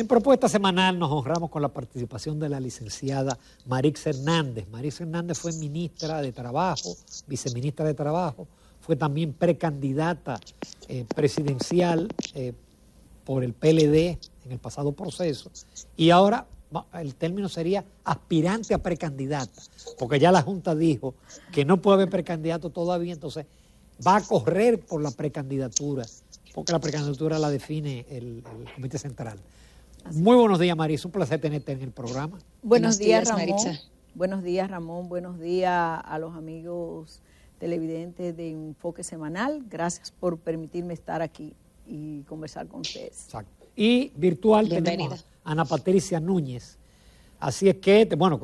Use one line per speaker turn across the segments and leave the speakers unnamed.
En propuesta semanal nos honramos con la participación de la licenciada Marix Hernández. Marix Hernández fue ministra de Trabajo, viceministra de Trabajo, fue también precandidata eh, presidencial eh, por el PLD en el pasado proceso y ahora el término sería aspirante a precandidata, porque ya la Junta dijo que no puede haber precandidato todavía, entonces va a correr por la precandidatura, porque la precandidatura la define el Comité Central. Muy buenos días, Marisa. Un placer tenerte en el programa.
Buenos, días, Ramón. Buenos días, Ramón. Buenos días a los amigos televidentes de Enfoque Semanal. Gracias por permitirme estar aquí y conversar con ustedes. Exacto.
Y virtual tenemos a Ana Patricia Núñez. Así es que, bueno,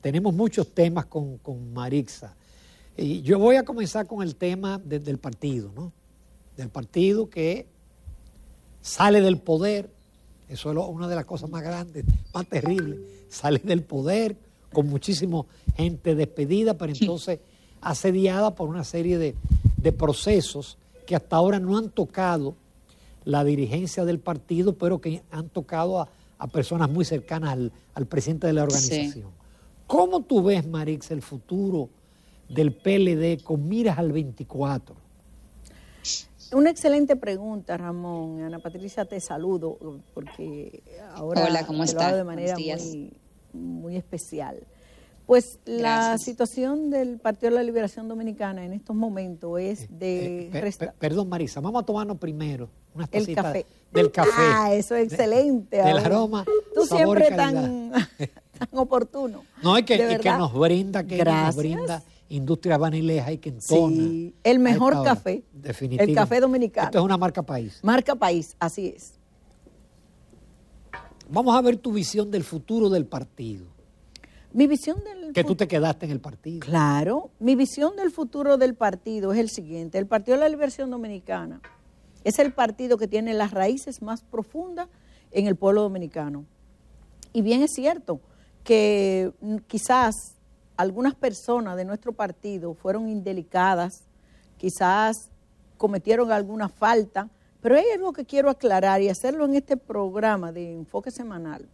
tenemos muchos temas con, con Marixa. Y yo voy a comenzar con el tema del partido, ¿no? Del partido que sale del poder, eso es una de las cosas más grandes, más terribles. Sale del poder con muchísima gente despedida, pero entonces asediada por una serie de, procesos que hasta ahora no han tocado la dirigencia del partido, pero que han tocado a, personas muy cercanas al, presidente de la organización. ¿Cómo tú ves, Marix, el futuro del PLD con miras al 24?
Una excelente pregunta, Ramón. Ana Patricia, te saludo porque ahora te lo de manera muy, especial. Pues la situación del Partido de la Liberación Dominicana en estos momentos es eh, de...
Eh, perdón, Marisa, vamos a tomarnos primero unas el café. del café. Ah,
eso es excelente. del aroma, Tú siempre tan, tan oportuno. No, es que, nos brinda, que nos brinda
industria vanileja y quintona. Sí,
el mejor café.
Definitivamente. El café dominicano. Esto es una marca país.
Marca país, así es. Vamos a ver tu visión del futuro del partido. Mi visión del que tú te quedaste en el partido. Claro, mi visión del futuro del partido es el siguiente, el Partido de la Liberación Dominicana es el partido que tiene las raíces más profundas en el pueblo dominicano. Y bien es cierto que mm, quizás algunas personas de nuestro partido fueron indelicadas, quizás cometieron alguna falta, pero hay algo que quiero aclarar y hacerlo en este programa de enfoque semanal.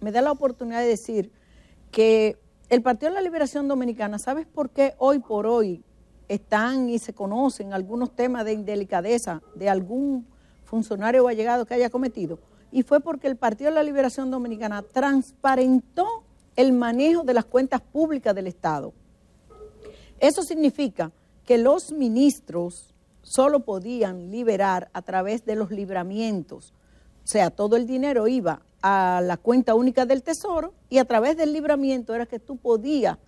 Me da la oportunidad de decir que el Partido de la Liberación Dominicana, ¿sabes por qué hoy por hoy están y se conocen algunos temas de indelicadeza de algún funcionario o allegado que haya cometido? Y fue porque el Partido de la Liberación Dominicana transparentó el manejo de las cuentas públicas del Estado. Eso significa que los ministros solo podían liberar a través de los libramientos, o sea, todo el dinero iba a la cuenta única del Tesoro y a través del libramiento era que tú podías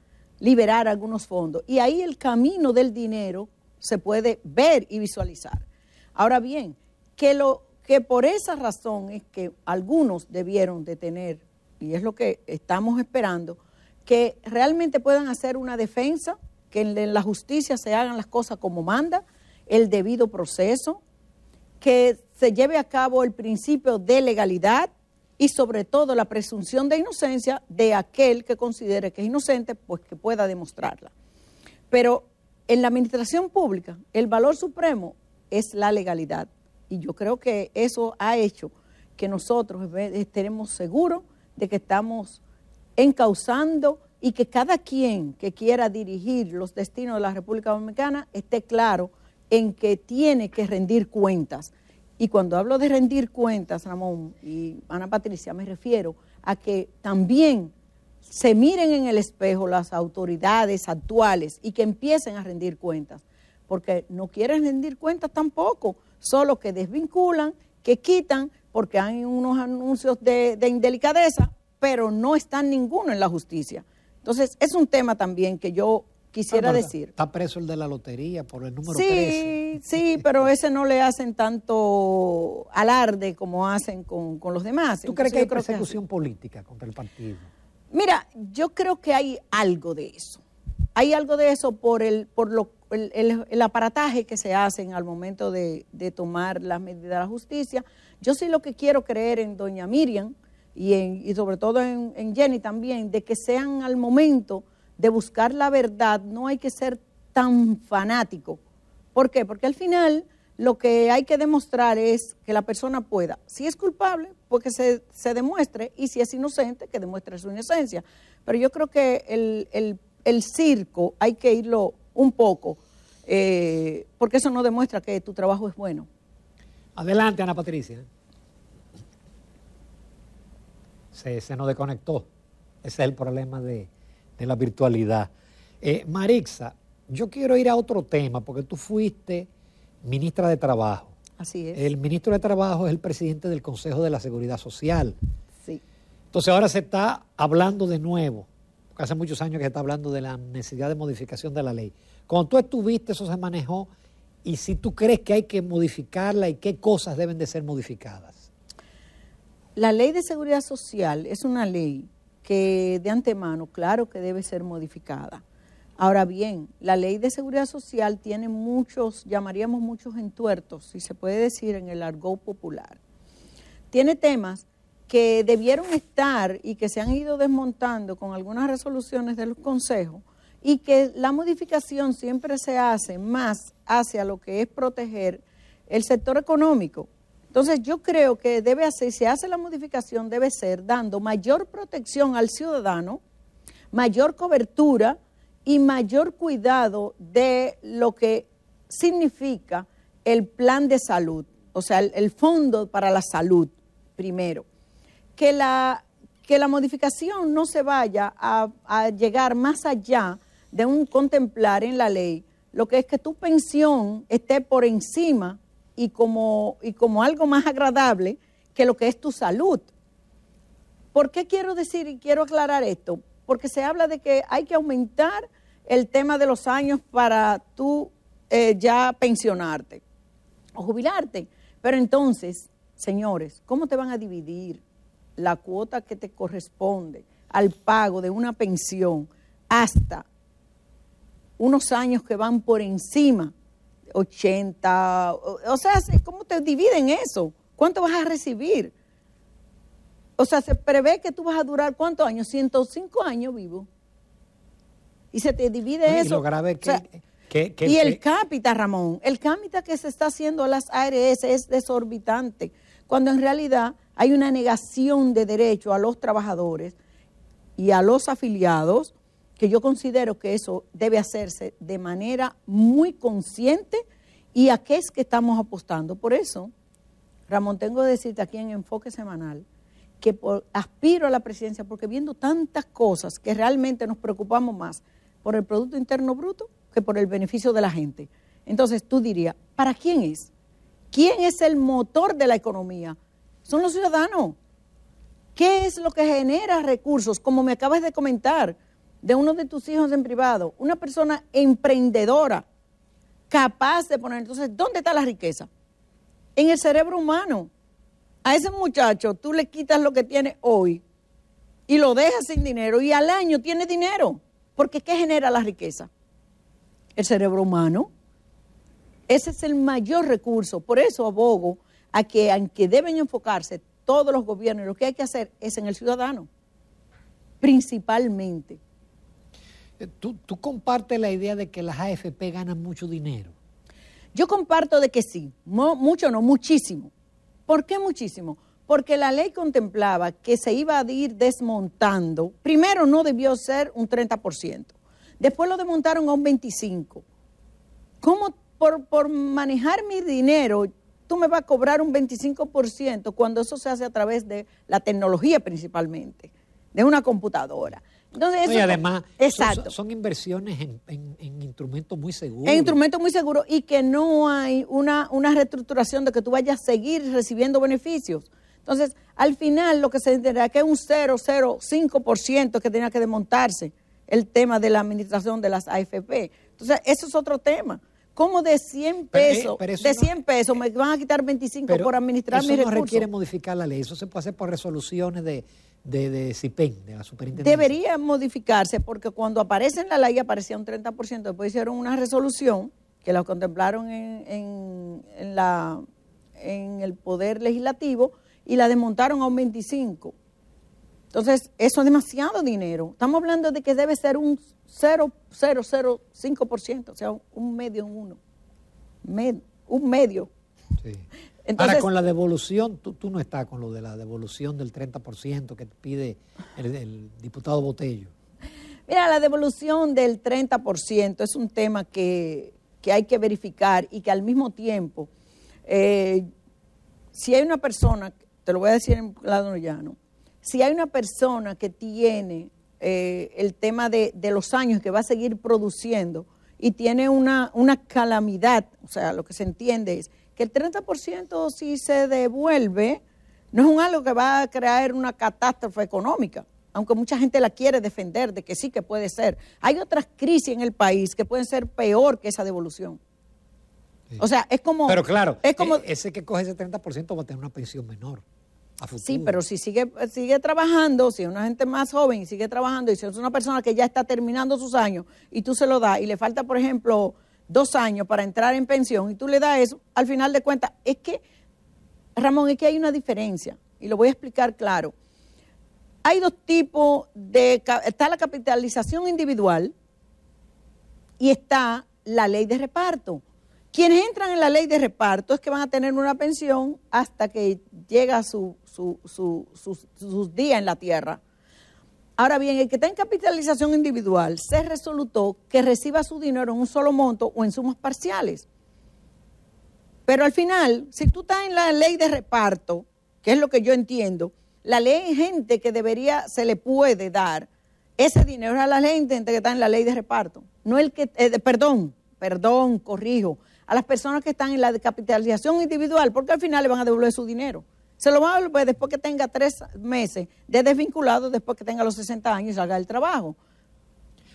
liberar algunos fondos. Y ahí el camino del dinero se puede ver y visualizar. Ahora bien, que, lo, que por esa razón es que algunos debieron de tener y es lo que estamos esperando, que realmente puedan hacer una defensa, que en la justicia se hagan las cosas como manda, el debido proceso, que se lleve a cabo el principio de legalidad y sobre todo la presunción de inocencia de aquel que considere que es inocente, pues que pueda demostrarla. Pero en la administración pública el valor supremo es la legalidad y yo creo que eso ha hecho que nosotros estemos seguros de que estamos encauzando y que cada quien que quiera dirigir los destinos de la República Dominicana esté claro en que tiene que rendir cuentas. Y cuando hablo de rendir cuentas, Ramón y Ana Patricia, me refiero a que también se miren en el espejo las autoridades actuales y que empiecen a rendir cuentas, porque no quieren rendir cuentas tampoco, solo que desvinculan, que quitan, porque hay unos anuncios de, indelicadeza, pero no están ninguno en la justicia. Entonces, es un tema también que yo quisiera decir.
Está preso el de la lotería por el número sí,
13. Sí, pero ese no le hacen tanto alarde como hacen con, los demás. ¿Tú crees que hay persecución
política contra el partido?
Mira, yo creo que hay algo de eso. Hay algo de eso por el, por lo, el, aparataje que se hacen al momento de, de tomar las medidas de la justicia, yo sí lo que quiero creer en doña Miriam y, y sobre todo en, Jenny también, de que sean al momento de buscar la verdad, no hay que ser tan fanático. ¿Por qué? Porque al final lo que hay que demostrar es que la persona pueda, si es culpable, pues que se, se demuestre, y si es inocente, que demuestre su inocencia. Pero yo creo que el, el, el circo hay que irlo un poco, eh, porque eso no demuestra que tu trabajo es bueno.
Adelante, Ana Patricia. Se, se nos desconectó. Ese es el problema de, la virtualidad. Eh, Marixa, yo quiero ir a otro tema, porque tú fuiste ministra de Trabajo. Así es. El ministro de Trabajo es el presidente del Consejo de la Seguridad Social. Sí. Entonces ahora se está hablando de nuevo, porque hace muchos años que se está hablando de la necesidad de modificación de la ley. Cuando tú estuviste, eso se manejó
y si tú crees que hay que modificarla y qué cosas deben de ser
modificadas.
La ley de seguridad social es una ley que de antemano, claro que debe ser modificada. Ahora bien, la ley de seguridad social tiene muchos, llamaríamos muchos entuertos, si se puede decir en el argot popular. Tiene temas que debieron estar y que se han ido desmontando con algunas resoluciones de los consejos, y que la modificación siempre se hace más hacia lo que es proteger el sector económico. Entonces yo creo que debe hacer, si hace la modificación, debe ser dando mayor protección al ciudadano, mayor cobertura y mayor cuidado de lo que significa el plan de salud, o sea, el, fondo para la salud, primero. Que la, que la modificación no se vaya a llegar más allá de un contemplar en la ley lo que es que tu pensión esté por encima y como, y como algo más agradable que lo que es tu salud. ¿Por qué quiero decir y quiero aclarar esto? Porque se habla de que hay que aumentar el tema de los años para tú eh, ya pensionarte o jubilarte. Pero entonces, señores, ¿cómo te van a dividir la cuota que te corresponde al pago de una pensión hasta unos años que van por encima, 80, o sea, ¿cómo te dividen eso? ¿Cuánto vas a recibir? O sea, se prevé que tú vas a durar cuántos años, 105 años vivo. Y se te divide eso. Y grave
que, que, y el
cápita, Ramón, el cápita que se está haciendo a las ARS es desorbitante, cuando en realidad hay una negación de derecho a los trabajadores y a los afiliados que yo considero que eso debe hacerse de manera muy consciente y a qué es que estamos apostando. Por eso, Ramón, tengo que decirte aquí en Enfoque Semanal que por, aspiro a la presidencia porque viendo tantas cosas que realmente nos preocupamos más por el Producto Interno Bruto que por el beneficio de la gente. Entonces tú dirías, ¿para quién es? ¿Quién es el motor de la economía? Son los ciudadanos. ¿Qué es lo que genera recursos? Como me acabas de comentar, de uno de tus hijos en privado, una persona emprendedora, capaz de poner. Entonces, ¿dónde está la riqueza? En el cerebro humano. A ese muchacho tú le quitas lo que tiene hoy y lo dejas sin dinero y al año tiene dinero. Porque ¿qué genera la riqueza? El cerebro humano. Ese es el mayor recurso. Por eso abogo a que aunque deben enfocarse todos los gobiernos, lo que hay que hacer es en el ciudadano, principalmente. Eh, tú, compartes la idea de que las AFP ganan mucho dinero. Yo comparto de que sí, mucho no, muchísimo. ¿Por qué muchísimo? Porque la ley contemplaba que se iba a ir desmontando. Primero no debió ser un 30%, después lo desmontaron a un 25%. ¿Cómo por, por manejar mi dinero tú me vas a cobrar un 25% cuando eso se hace a través de la tecnología principalmente, de una computadora? y además,
Son, inversiones en, instrumentos muy seguros. En instrumentos
muy seguros y que no hay una, reestructuración de que tú vayas a seguir recibiendo beneficios. Entonces, al final lo que se entenderá que es un 0,05% que tenía que desmontarse el tema de la administración de las AFP. Entonces, eso es otro tema. ¿Cómo de 100 eh, pesos, de 100 pesos me van a quitar 25 por administrar eso no requiere modificar la ley, eso se puede hacer por resoluciones de, de, de CIPEN, de la superintendencia. Debería modificarse porque cuando aparece en la ley aparecía un 30%, después hicieron una resolución que la contemplaron en, en, la, en el Poder Legislativo y la desmontaron a un 25%. Entonces, eso es demasiado dinero. Estamos hablando de que debe ser un 0,005%, o sea, un medio en uno. un medio. Sí.
Ahora, con la devolución, tú, no estás con lo de la devolución del 30% que pide el, diputado Botello.
Mira, la devolución del 30% es un tema que, hay que verificar y que al mismo tiempo, eh, si hay una persona, te lo voy a decir en lado llano, si hay una persona que tiene eh, el tema de, los años que va a seguir produciendo y tiene una, una calamidad, o sea, lo que se entiende es que el 30% si se devuelve, no es un algo que va a crear una catástrofe económica, aunque mucha gente la quiere defender de que sí que puede ser. Hay otras crisis en el país que pueden ser peor que esa devolución. O sea, es como... Pero claro, es como, e, ese que coge ese 30% va a tener una pensión menor. A futuro. Sí, pero si sigue, sigue trabajando, si es una gente más joven y sigue trabajando, y si es una persona que ya está terminando sus años y tú se lo das y le falta, por ejemplo, dos años para entrar en pensión y tú le das eso, al final de cuentas, es que, Ramón, es que hay una diferencia y lo voy a explicar claro. Hay dos tipos de... Está la capitalización individual y está la ley de reparto. Quienes entran en la ley de reparto es que van a tener una pensión hasta que llega su, su, sus días en la tierra. Ahora bien, el que está en capitalización individual se resolutó que reciba su dinero en un solo monto o en sumas parciales. Pero al final, si tú estás en la ley de reparto, que es lo que yo entiendo, la ley gente que debería, se le puede dar ese dinero a la gente que está en la ley de reparto. No el que, eh, perdón, perdón, corrijo, a las personas que están en la capitalización individual, porque al final le van a devolver su dinero. Se lo van a devolver después que tenga tres meses de desvinculado, después que tenga los 60 años y salga del trabajo.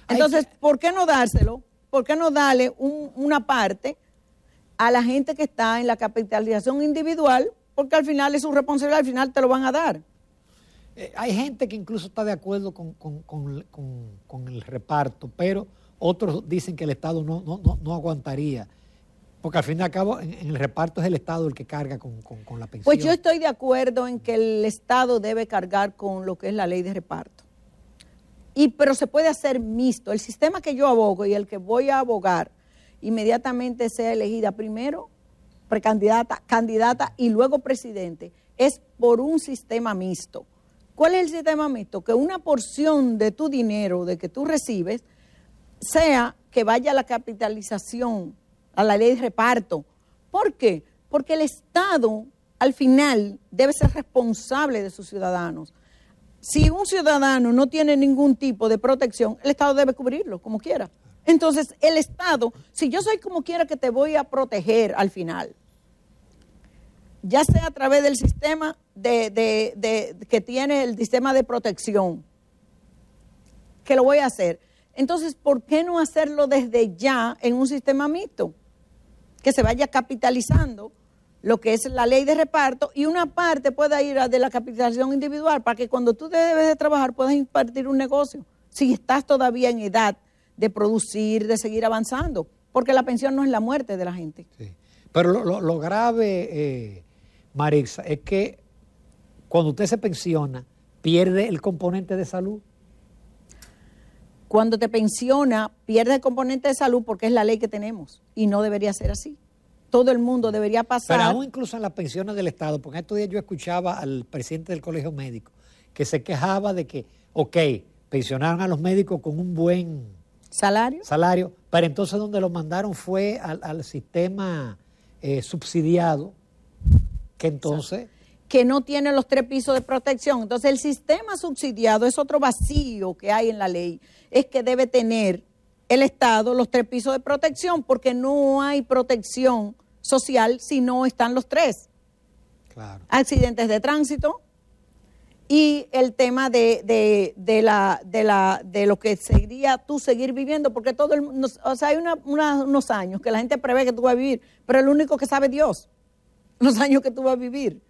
Entonces, ¿por qué no dárselo? ¿Por qué no darle una parte a la gente que está en la capitalización individual? Porque al final es un responsabilidad, al final te lo van a dar. Eh, hay gente que incluso está de acuerdo con,
el reparto, pero otros dicen que el Estado no aguantaría porque al fin y al cabo, en, el reparto es el Estado el que carga con, la pensión. Pues yo
estoy de acuerdo en que el Estado debe cargar con lo que es la ley de reparto. Y, pero se puede hacer mixto. El sistema que yo abogo y el que voy a abogar inmediatamente sea elegida primero precandidata, candidata y luego presidente, es por un sistema mixto. ¿Cuál es el sistema mixto? Que una porción de tu dinero, de que tú recibes, sea que vaya a la capitalización a la ley de reparto. ¿Por qué? Porque el Estado al final debe ser responsable de sus ciudadanos. Si un ciudadano no tiene ningún tipo de protección, el Estado debe cubrirlo como quiera. Entonces, el Estado, si yo soy como quiera que te voy a proteger al final, ya sea a través del sistema que tiene el sistema de protección, que lo voy a hacer. Entonces, ¿por qué no hacerlo desde ya en un sistema mixto? que se vaya capitalizando lo que es la ley de reparto y una parte pueda ir a de la capitalización individual para que cuando tú debes de trabajar puedas impartir un negocio, si estás todavía en edad de producir, de seguir avanzando, porque la pensión no es la muerte de la gente.
Pero lo, grave, eh, Marisa, es que cuando usted se pensiona, pierde el componente de salud.
Cuando te pensiona, pierde el componente de salud porque es la ley que tenemos y no debería ser así. Todo el mundo debería pasar. Pero aún
incluso en las pensiones del Estado, porque estos días yo escuchaba al presidente del Colegio Médico que se quejaba de que, ok, pensionaron a los médicos con un buen salario, salario pero entonces donde lo mandaron fue al, sistema eh, subsidiado, que entonces
que no tiene los tres pisos de protección. Entonces el sistema subsidiado es otro vacío que hay en la ley, es que debe tener el Estado los tres pisos de protección porque no hay protección social si no están los tres. Claro. Accidentes de tránsito y el tema de, de, la, de, la, de lo que sería tú seguir viviendo, porque todo o sea, hay unos años que la gente prevé que tú vas a vivir, pero el único que sabe Dios, los años que tú vas a vivir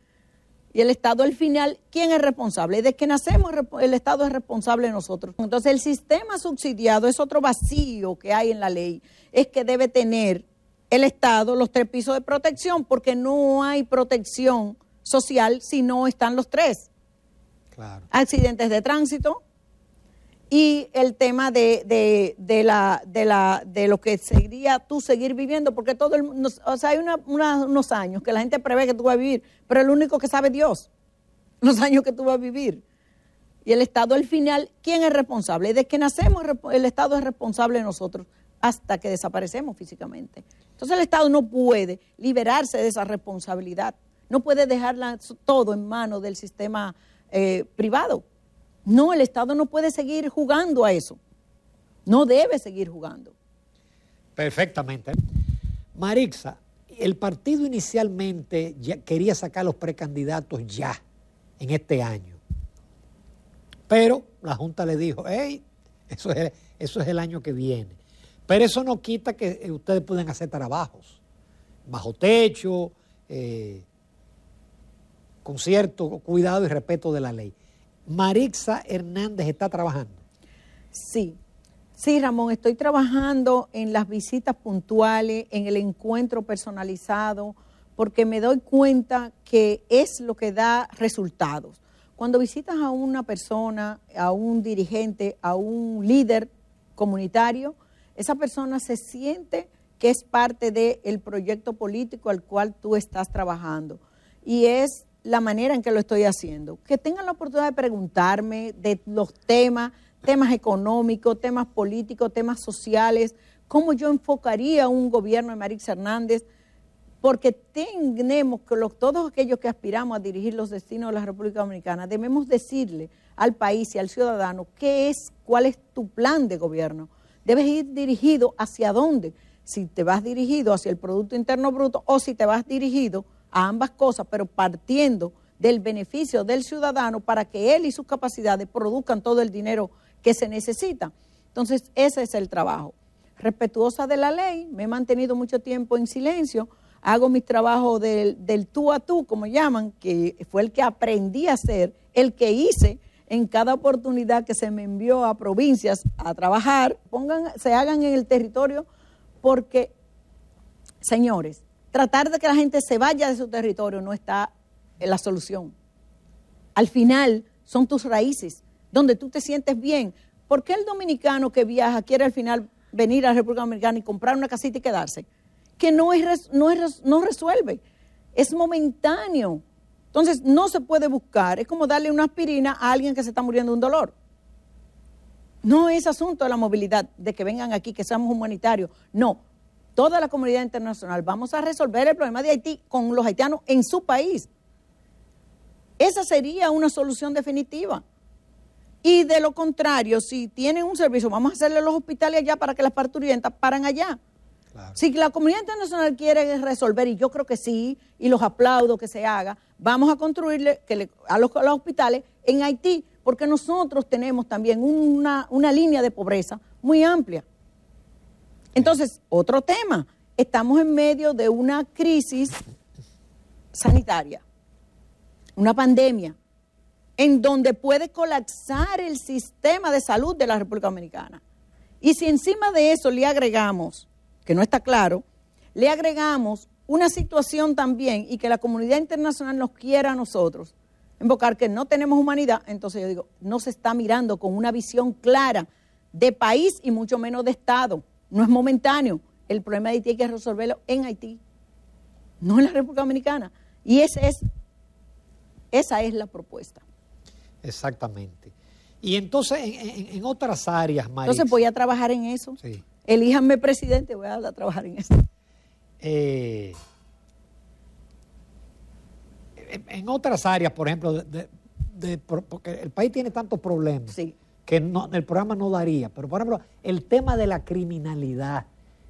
y el Estado al final, ¿quién es responsable? De que nacemos, el Estado es responsable de nosotros. Entonces, el sistema subsidiado es otro vacío que hay en la ley, es que debe tener el Estado los tres pisos de protección, porque no hay protección social si no están los tres. Claro. Accidentes de tránsito, y el tema de, de, la, de, la, de lo que sería tú seguir viviendo, porque todo o sea, hay unos años que la gente prevé que tú vas a vivir, pero el único que sabe Dios, los años que tú vas a vivir. Y el Estado al final, ¿quién es responsable? Desde que nacemos, el Estado es responsable de nosotros hasta que desaparecemos físicamente. Entonces el Estado no puede liberarse de esa responsabilidad, no puede dejarla todo en manos del sistema eh, privado. No, el Estado no puede seguir jugando a eso. No debe seguir jugando.
Perfectamente. Marixa, el partido inicialmente quería sacar los precandidatos ya, en este año. Pero la Junta le dijo, hey, eso es, el año que viene. Pero eso no quita que eh, ustedes puedan hacer trabajos, bajo techo, eh, con cierto cuidado y
respeto de la ley. Marixa Hernández está trabajando. Sí, sí, Ramón, estoy trabajando en las visitas puntuales, en el encuentro personalizado, porque me doy cuenta que es lo que da resultados. Cuando visitas a una persona, a un dirigente, a un líder comunitario, esa persona se siente que es parte del proyecto político al cual tú estás trabajando. Y es la manera en que lo estoy haciendo. Que tengan la oportunidad de preguntarme de los temas, temas económicos, temas políticos, temas sociales, cómo yo enfocaría un gobierno de Marix Hernández, porque tenemos que todos aquellos que aspiramos a dirigir los destinos de la República Dominicana, debemos decirle al país y al ciudadano qué es, cuál es tu plan de gobierno. Debes ir dirigido hacia dónde, si te vas dirigido hacia el Producto Interno Bruto o si te vas dirigido ambas cosas, pero partiendo del beneficio del ciudadano para que él y sus capacidades produzcan todo el dinero que se necesita. Entonces, ese es el trabajo. Respetuosa de la ley, me he mantenido mucho tiempo en silencio, hago mi trabajo del, del tú a tú, como llaman, que fue el que aprendí a hacer, el que hice en cada oportunidad que se me envió a provincias a trabajar, pongan, se hagan en el territorio, porque, señores, tratar de que la gente se vaya de su territorio no está en la solución. Al final son tus raíces, donde tú te sientes bien. ¿Por qué el dominicano que viaja quiere al final venir a la República Dominicana y comprar una casita y quedarse? Que no, es, no, es, no resuelve, es momentáneo. Entonces no se puede buscar, es como darle una aspirina a alguien que se está muriendo de un dolor. No es asunto de la movilidad, de que vengan aquí, que seamos humanitarios. No, toda la comunidad internacional, vamos a resolver el problema de Haití con los haitianos en su país. Esa sería una solución definitiva. Y de lo contrario, si tienen un servicio, vamos a hacerle los hospitales allá para que las parturientas paran allá. Si la comunidad internacional quiere resolver, y yo creo que sí, y los aplaudo que se haga, vamos a construirle que a, los, hospitales en Haití, porque nosotros tenemos también una, una línea de pobreza muy amplia. Entonces, otro tema, estamos en medio de una crisis sanitaria, una pandemia, en donde puede colapsar el sistema de salud de la República Dominicana. Y si encima de eso le agregamos, que no está claro, le agregamos una situación también y que la comunidad internacional nos quiera a nosotros, invocar que no tenemos humanidad, entonces yo digo, no se está mirando con una visión clara de país y mucho menos de Estado. No es momentáneo. El problema de Haití hay que resolverlo en Haití, no en la República Dominicana. Y ese es, esa es la propuesta.
Exactamente. Y entonces, en, otras áreas, María. Entonces, voy
a trabajar en eso. Sí. Elíjanme presidente, voy a trabajar en eso.
Eh, en otras áreas, por ejemplo, porque el país tiene tantos problemas. Sí que no, el programa no daría, pero por ejemplo, el tema de la criminalidad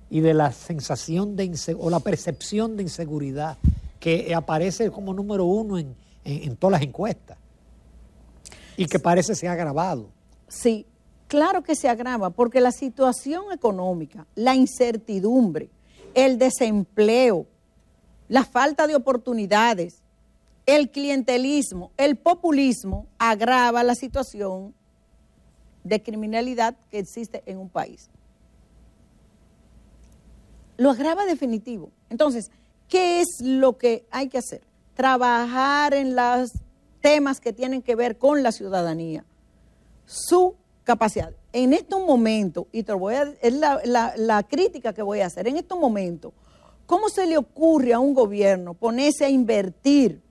y de la sensación de o la percepción de inseguridad que aparece como número uno en, en todas las encuestas
y que parece se ha agravado. Sí, claro que se agrava, porque la situación económica, la incertidumbre, el desempleo, la falta de oportunidades, el clientelismo, el populismo agrava la situación de criminalidad que existe en un país. Lo agrava definitivo. Entonces, ¿qué es lo que hay que hacer? Trabajar en los temas que tienen que ver con la ciudadanía, su capacidad. En estos momentos, y te voy es la, la crítica que voy a hacer, en estos momentos, ¿cómo se le ocurre a un gobierno ponerse a invertir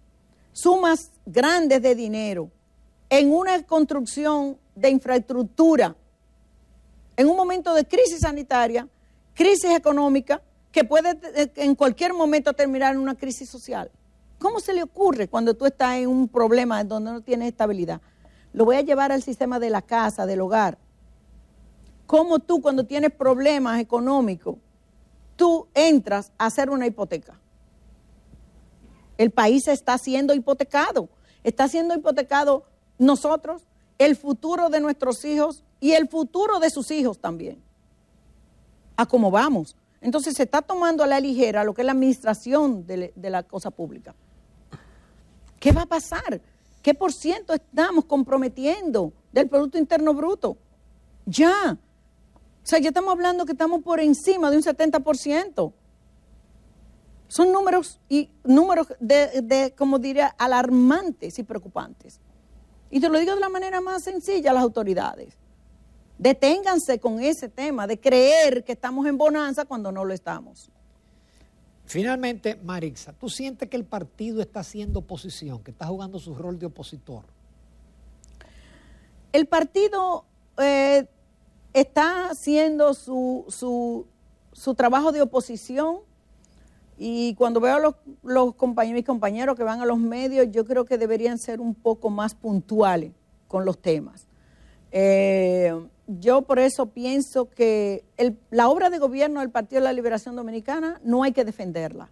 sumas grandes de dinero en una construcción de infraestructura en un momento de crisis sanitaria, crisis económica, que puede eh, en cualquier momento terminar en una crisis social. ¿Cómo se le ocurre cuando tú estás en un problema donde no tienes estabilidad? Lo voy a llevar al sistema de la casa, del hogar. ¿Cómo tú cuando tienes problemas económicos, tú entras a hacer una hipoteca? El país está siendo hipotecado. Está siendo hipotecado nosotros, el futuro de nuestros hijos y el futuro de sus hijos también, a cómo vamos. Entonces se está tomando a la ligera lo que es la administración de, la cosa pública. ¿Qué va a pasar? ¿Qué por ciento estamos comprometiendo del Producto Interno Bruto? Ya. O sea, ya estamos hablando que estamos por encima de un 70%. Son números y números de, de como diría, alarmantes y preocupantes. Y te lo digo de la manera más sencilla a las autoridades. Deténganse con ese tema de creer que estamos en bonanza cuando no lo estamos.
Finalmente, Marixa, ¿tú sientes que el partido está haciendo oposición, que está jugando su rol de opositor?
El partido eh, está haciendo su, su, su trabajo de oposición y cuando veo a los, compañeros, mis compañeros que van a los medios, yo creo que deberían ser un poco más puntuales con los temas. Eh, yo por eso pienso que la obra de gobierno del Partido de la Liberación Dominicana no hay que defenderla.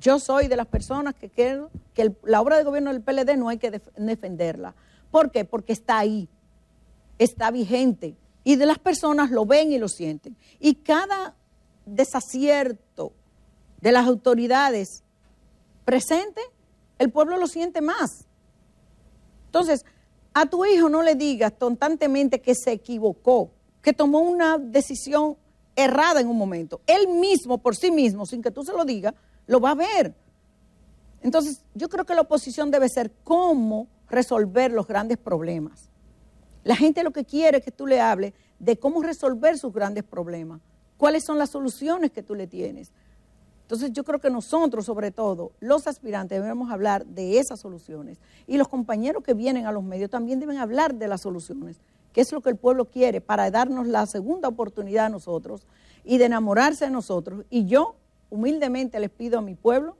Yo soy de las personas que creo que la obra de gobierno del PLD no hay que defenderla. ¿Por qué? Porque está ahí, está vigente y de las personas lo ven y lo sienten. Y cada desacierto de las autoridades presente, el pueblo lo siente más. Entonces, a tu hijo no le digas constantemente que se equivocó, que tomó una decisión errada en un momento. Él mismo, por sí mismo, sin que tú se lo digas, lo va a ver. Entonces, yo creo que la oposición debe ser cómo resolver los grandes problemas. La gente lo que quiere es que tú le hables de cómo resolver sus grandes problemas, cuáles son las soluciones que tú le tienes. Entonces yo creo que nosotros, sobre todo, los aspirantes, debemos hablar de esas soluciones. Y los compañeros que vienen a los medios también deben hablar de las soluciones, que es lo que el pueblo quiere para darnos la segunda oportunidad a nosotros y de enamorarse de nosotros. Y yo humildemente les pido a mi pueblo,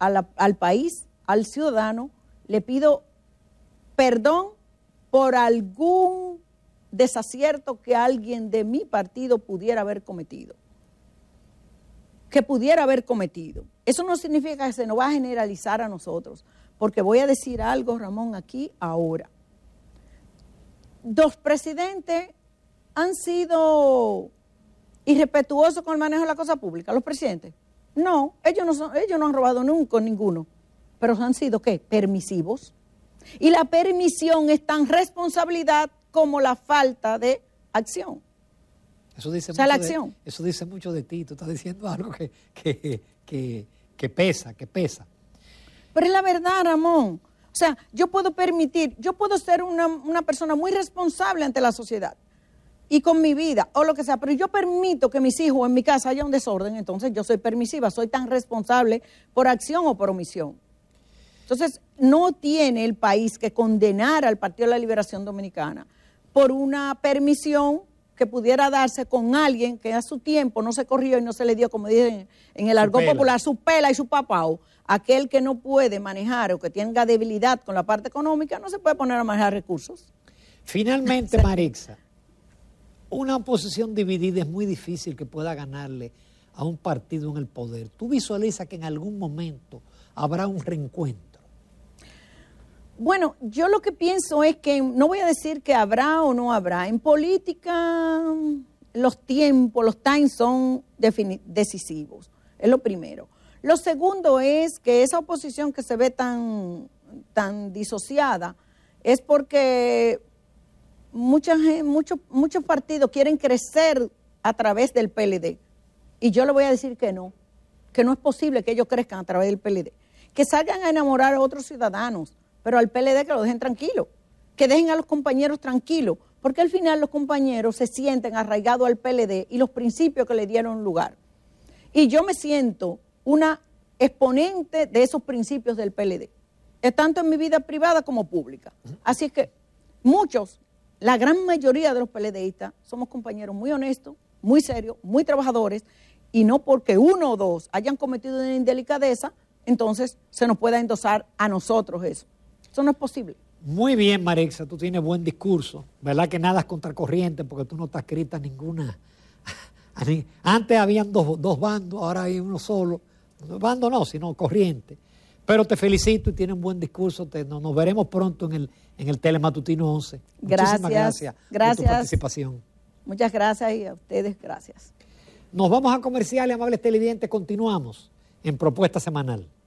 al país, al ciudadano, le pido perdón por algún desacierto que alguien de mi partido pudiera haber cometido que pudiera haber cometido. Eso no significa que se nos va a generalizar a nosotros, porque voy a decir algo, Ramón, aquí ahora. Dos presidentes han sido irrespetuosos con el manejo de la cosa pública, los presidentes. No, ellos no, son, ellos no han robado nunca ninguno, pero han sido qué? Permisivos. Y la permisión es tan responsabilidad como la falta de acción.
Eso dice, mucho, la acción. De, eso dice mucho de ti, tú estás diciendo algo que, pesa, que pesa.
Pero es la verdad, Ramón. O sea, yo puedo permitir, yo puedo ser una, una, persona muy responsable ante la sociedad y con mi vida o lo que sea, pero yo permito que mis hijos en mi casa haya un desorden, entonces yo soy permisiva, soy tan responsable por acción o por omisión. Entonces, no tiene el país que condenar al Partido de la Liberación Dominicana por una permisión que pudiera darse con alguien que a su tiempo no se corrió y no se le dio, como dicen en el argot popular, su pela y su papao. Aquel que no puede manejar o que tenga debilidad con la parte económica no se puede poner a manejar recursos.
Finalmente, Marixa, una oposición dividida es muy difícil que pueda ganarle a un partido en el poder. Tú visualizas que en algún momento habrá un reencuentro.
Bueno, yo lo que pienso es que no voy a decir que habrá o no habrá. En política los tiempos, los times son decisivos, es lo primero. Lo segundo es que esa oposición que se ve tan, tan disociada es porque muchos partidos quieren crecer a través del PLD. Y yo le voy a decir que no, que no es posible que ellos crezcan a través del PLD. Que salgan a enamorar a otros ciudadanos, pero al PLD que lo dejen tranquilo, que dejen a los compañeros tranquilos, porque al final los compañeros se sienten arraigados al PLD y los principios que le dieron lugar. Y yo me siento una exponente de esos principios del PLD, eh, tanto en mi vida privada como pública. Así es que muchos, la gran mayoría de los PLDistas, somos compañeros muy honestos, muy serios, muy trabajadores, y no porque uno o dos hayan cometido una indelicadeza, entonces se nos pueda endosar a nosotros eso no es posible. Muy bien, Marixa, tú tienes buen discurso. ¿Verdad que nada es contracorriente porque tú no estás escrita a
ninguna? Antes habían dos, bandos, ahora hay uno solo. Bando no, sino corriente. Pero te felicito y tienes un buen discurso. Te, nos veremos pronto en el, en el Telematutino 11. Gracias. Muchísimas gracias, gracias por tu participación.
Muchas gracias y a ustedes gracias.
Nos vamos a comerciales, amables televidentes. Continuamos en Propuesta Semanal.